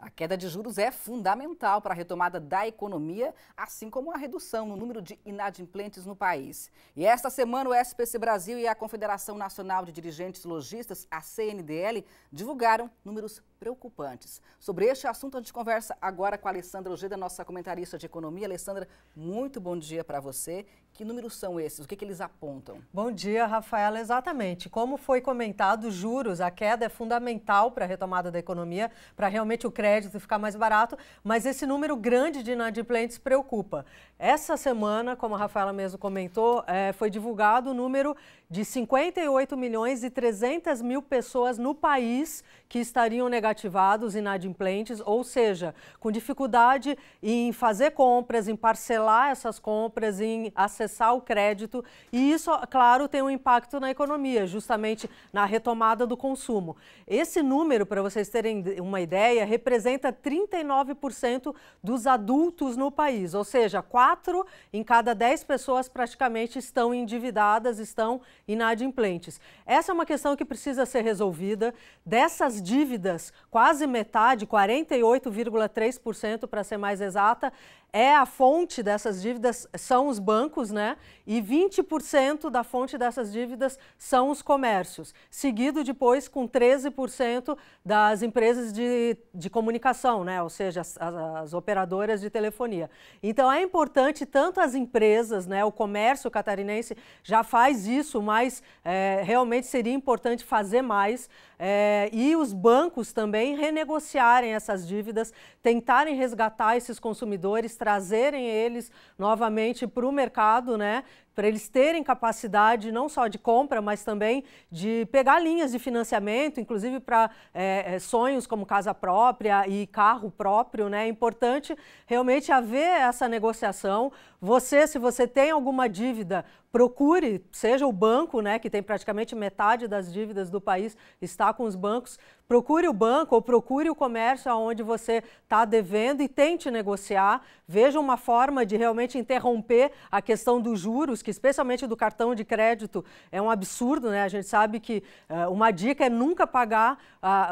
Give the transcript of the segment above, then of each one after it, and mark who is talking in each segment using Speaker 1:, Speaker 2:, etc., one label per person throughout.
Speaker 1: A queda de juros é fundamental para a retomada da economia, assim como a redução no número de inadimplentes no país. E esta semana, o SPC Brasil e a Confederação Nacional de Dirigentes Logistas, a CNDL, divulgaram números preocupantes. Sobre este assunto, a gente conversa agora com a Alessandra Ojeda, nossa comentarista de economia. Alessandra, muito bom dia para você que números são esses? O que, que eles apontam?
Speaker 2: Bom dia, Rafaela. Exatamente. Como foi comentado, juros, a queda é fundamental para a retomada da economia, para realmente o crédito ficar mais barato, mas esse número grande de inadimplentes preocupa. Essa semana, como a Rafaela mesmo comentou, é, foi divulgado o número de 58 milhões e 300 mil pessoas no país que estariam negativados, inadimplentes, ou seja, com dificuldade em fazer compras, em parcelar essas compras, em acessar acessar o crédito e isso, claro, tem um impacto na economia, justamente na retomada do consumo. Esse número, para vocês terem uma ideia, representa 39% dos adultos no país, ou seja, 4 em cada 10 pessoas praticamente estão endividadas, estão inadimplentes. Essa é uma questão que precisa ser resolvida. Dessas dívidas, quase metade, 48,3% para ser mais exata, é a fonte dessas dívidas são os bancos, né? E 20% da fonte dessas dívidas são os comércios, seguido depois com 13% das empresas de, de comunicação, né? Ou seja, as, as, operadoras de telefonia. Então é importante tanto as empresas, né? O comércio catarinense já faz isso, mas é, realmente seria importante fazer mais é, e os bancos também renegociarem essas dívidas, tentarem resgatar esses consumidores trazerem eles novamente para o mercado, né? para eles terem capacidade não só de compra, mas também de pegar linhas de financiamento, inclusive para é, é, sonhos como casa própria e carro próprio. Né? É importante realmente haver essa negociação. Você, se você tem alguma dívida, procure, seja o banco, né, que tem praticamente metade das dívidas do país, está com os bancos, procure o banco ou procure o comércio aonde você está devendo e tente negociar. Veja uma forma de realmente interromper a questão dos juros, que especialmente do cartão de crédito é um absurdo, né? A gente sabe que uh, uma dica é nunca pagar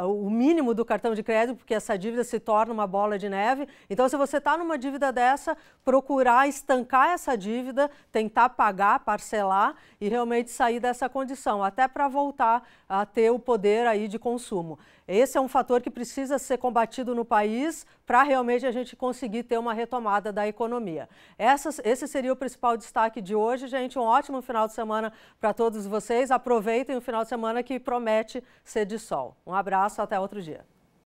Speaker 2: uh, o mínimo do cartão de crédito, porque essa dívida se torna uma bola de neve. Então, se você está numa dívida dessa, procurar estancar essa dívida, tentar pagar, parcelar e realmente sair dessa condição, até para voltar a ter o poder aí de consumo. Esse é um fator que precisa ser combatido no país para realmente a gente conseguir ter uma retomada da economia. Essas, esse seria o principal destaque de hoje gente. Um ótimo final de semana para todos vocês. Aproveitem o final de semana que promete ser de sol. Um abraço, até outro dia.